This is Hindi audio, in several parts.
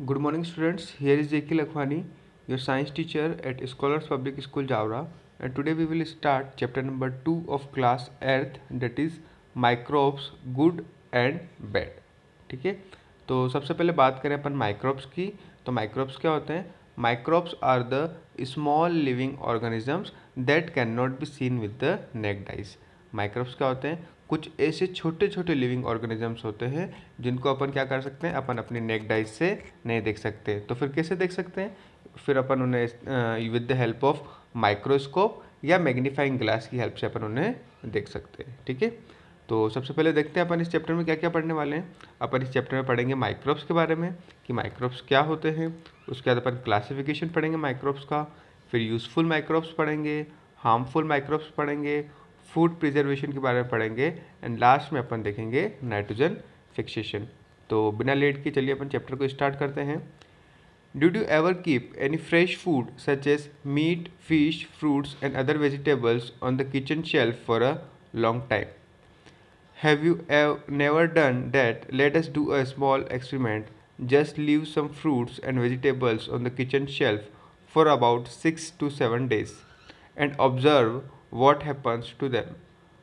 Good morning students here is Jackie Lakhwani your science teacher at scholars public school Jaora and today we will start chapter number two of class eighth that is microbes good and bad ठीक है तो सबसे पहले बात करें अपन माइक्रोब्स की तो माइक्रोब्स क्या होते हैं microbes are the small living organisms that can not be seen with the naked naked eyes microbes क्या होते हैं कुछ ऐसे छोटे छोटे लिविंग ऑर्गेनिजम्स होते हैं जिनको अपन क्या कर सकते हैं अपन अपनी नेक डाइस से नहीं देख सकते तो फिर कैसे देख सकते हैं फिर अपन उन्हें with the help of microscope या मैग्नीफाइंग ग्लास की हेल्प से अपन उन्हें देख सकते हैं ठीक है तो सबसे पहले देखते हैं अपन इस चैप्टर में क्या क्या पढ़ने वाले हैं अपन इस चैप्टर में पढ़ेंगे माइक्रोब्स के बारे में कि माइक्रोब्स क्या होते हैं उसके बाद अपन क्लासिफिकेशन पढ़ेंगे माइक्रोब्स का फिर यूज़फुल माइक्रोब्स पढ़ेंगे हार्मफुल माइक्रोब्स पढ़ेंगे फूड प्रिजर्वेशन के बारे में पढ़ेंगे एंड लास्ट में अपन देखेंगे नाइट्रोजन फिक्सेशन तो बिना लेट के चलिए अपन चैप्टर को स्टार्ट करते हैं do do ever keep any fresh food such as meat fish fruits and other vegetables on the kitchen shelf for a long time have you never done that let's do a small experiment just leave some fruits and vegetables on the kitchen shelf for about six to seven days and observe what happens to them.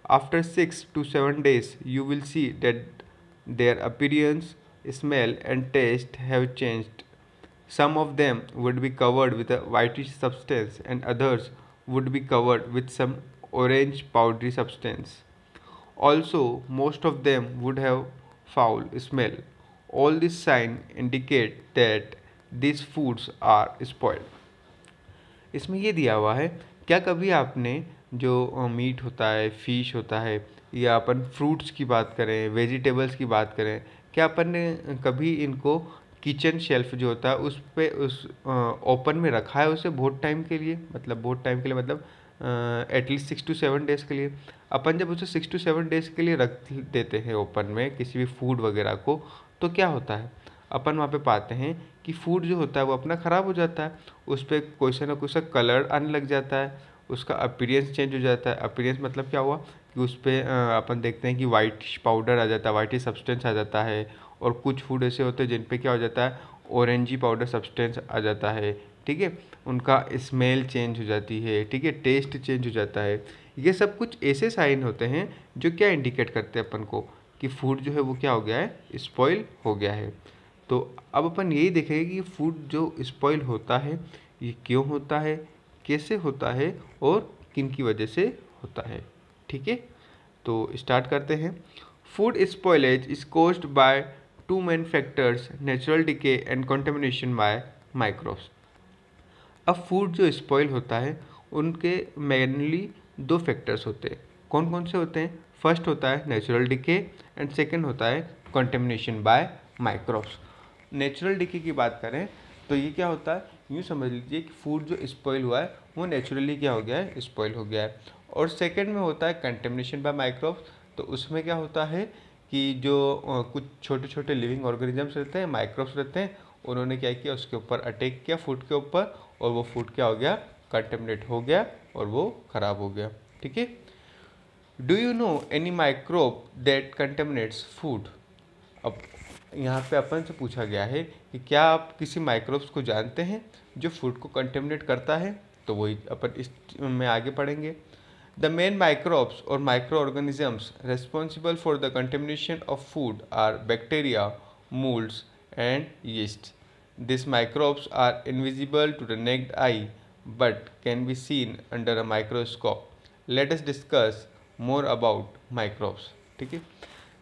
After 6 to 7 days, you will see that their appearance, smell, and taste have changed. Some of them would be covered with a whitish substance, and others would be covered with some orange powdery substance. Also, most of them would have foul smell. All these signs indicate that these foods are spoiled. इसमें ये दिया हुआ है क्या कभी आपने जो मीट होता है फ़िश होता है या अपन फ्रूट्स की बात करें वेजिटेबल्स की बात करें क्या अपन ने कभी इनको किचन शेल्फ जो होता है उस पे उस ओपन में रखा है उसे बहुत टाइम के लिए मतलब बहुत टाइम के लिए मतलब at least six to seven days के लिए अपन जब उसे सिक्स टू सेवन डेज़ के लिए रख देते हैं ओपन में किसी भी फूड वगैरह को तो क्या होता है अपन वहाँ पे पाते हैं कि फूड जो होता है वो अपना ख़राब हो जाता है उस पर कोई सा ना कोई सा कलर आने लग जाता है उसका अपीरियंस चेंज हो जाता है अपीरियंस मतलब क्या हुआ कि उस पर अपन देखते हैं कि वाइट पाउडर आ जाता है वाइटिश सब्सटेंस आ जाता है और कुछ फूड ऐसे होते हैं जिन पर क्या हो जाता है ऑरेंजी पाउडर सब्सटेंस आ जाता है ठीक है उनका स्मेल चेंज हो जाती है ठीक है टेस्ट चेंज हो जाता है ये सब कुछ ऐसे साइन होते हैं जो क्या इंडिकेट करते हैं अपन को कि फूड जो है वो क्या हो गया है स्पॉइल हो गया है तो अब अपन यही देखेंगे कि फूड जो स्पॉइल होता है ये क्यों होता है कैसे होता है और किन की वजह से होता है ठीक है तो स्टार्ट करते हैं food spoilage is caused by two main factors natural decay and contamination by microbes अब फूड जो स्पॉइल होता है उनके मेनली दो फैक्टर्स होते हैं कौन कौन से होते हैं फर्स्ट होता है नेचुरल डिके एंड सेकेंड होता है contamination by microbes natural decay की बात करें तो ये क्या होता है यूँ समझ लीजिए कि फूड जो स्पॉइल हुआ है वो नेचुरली क्या हो गया है स्पॉइल हो गया है और सेकेंड में होता है कंटेमिनेशन बाय माइक्रोब्स तो उसमें क्या होता है कि जो कुछ छोटे छोटे लिविंग ऑर्गेनिजम्स रहते हैं माइक्रोब्स रहते हैं उन्होंने क्या किया उसके ऊपर अटैक किया फूड के ऊपर और वो फूड क्या हो गया कंटेमिनेट हो गया और वो ख़राब हो गया ठीक है do you know any microbe that contaminates food अब यहाँ पे अपन से पूछा गया है कि क्या आप किसी माइक्रोब्स को जानते हैं जो फूड को कंटेमिनेट करता है तो वही अपन इस में आगे पढ़ेंगे द मेन माइक्रोब्स और micro organisms responsible for the contamination of food are bacteria moulds and yeast this microbes are invisible to the naked eye but can be seen under a microscope let us discuss more about microbes ठीक है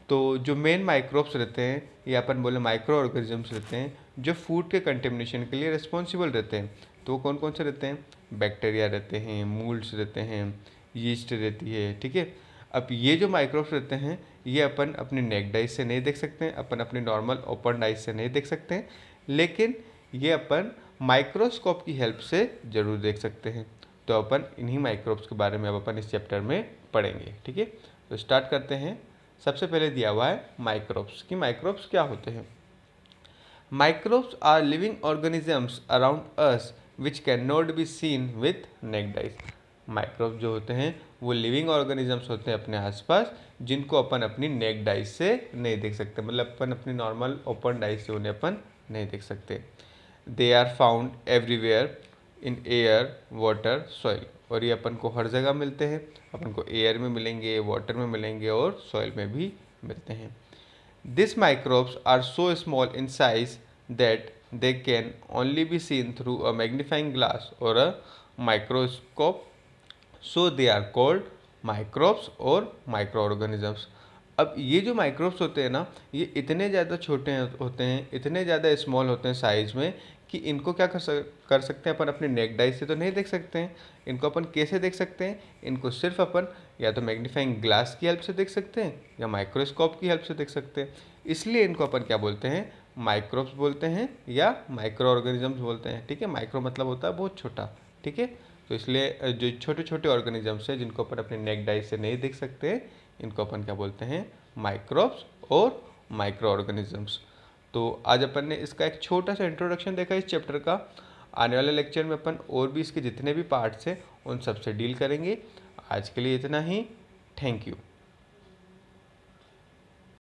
तो जो मेन माइक्रोब्स रहते हैं या अपन बोले माइक्रो ऑर्गेनिजम्स रहते हैं जो फूड के कंटेमिनेशन के लिए रिस्पॉन्सिबल रहते हैं तो कौन कौन से रहते हैं बैक्टीरिया रहते हैं मूल्ड्स रहते हैं यीस्ट रहती है ठीक है अब ये जो माइक्रोब्स रहते हैं ये अपन अपने नेक डाइस से नहीं देख सकते हैं अपन अपने नॉर्मल ओपन डाइस से नहीं देख सकते हैं लेकिन ये अपन माइक्रोस्कोप की हेल्प से ज़रूर देख सकते हैं तो अपन इन्हीं माइक्रोब्स के बारे में अब अपन इस चैप्टर में पढ़ेंगे ठीक है तो स्टार्ट करते हैं सबसे पहले दिया हुआ है माइक्रोब्स कि माइक्रोब्स क्या होते हैं microbes are living organisms around us which can not be seen with naked microbes जो होते हैं वो लिविंग ऑर्गेनिजम्स होते हैं अपने आसपास जिनको अपन अपनी नेक डाइस से नहीं देख सकते मतलब अपन अपनी नॉर्मल ओपन डाइस से उन्हें अपन नहीं देख सकते they are found everywhere in air water soil और ये अपन को हर जगह मिलते हैं अपन को एयर में मिलेंगे वाटर में मिलेंगे और सॉइल में भी मिलते हैं this microbes are so small in size that they can only be seen through a magnifying glass और a microscope so they are called microbes और माइक्रो ऑर्गेनिजम्स अब ये जो माइक्रोब्स होते हैं ना ये इतने ज़्यादा छोटे होते हैं इतने ज़्यादा स्मॉल होते हैं साइज़ में कि इनको क्या कर सक कर सकते हैं अपन अपने नेक डाइस से तो नहीं देख सकते हैं इनको अपन कैसे देख सकते हैं इनको सिर्फ अपन या तो मैग्नीफाइंग ग्लास की हेल्प से देख सकते हैं या माइक्रोस्कोप की हेल्प से देख सकते हैं इसलिए इनको अपन क्या बोलते हैं माइक्रोब्स बोलते हैं या माइक्रो ऑर्गेनिजम्स बोलते हैं ठीक है माइक्रो मतलब होता है बहुत छोटा ठीक है तो इसलिए जो छोटे छोटे ऑर्गेनिजम्स हैं जिनको अपन अपने नेक डाइस से नहीं देख सकते इनको अपन क्या बोलते हैं माइक्रोब्स और माइक्रो ऑर्गेनिजम्स तो आज अपन ने इसका एक छोटा सा इंट्रोडक्शन देखा इस चैप्टर का आने वाले लेक्चर में अपन और भी इसके जितने भी पार्ट्स हैं उन सबसे डील करेंगे आज के लिए इतना ही थैंक यू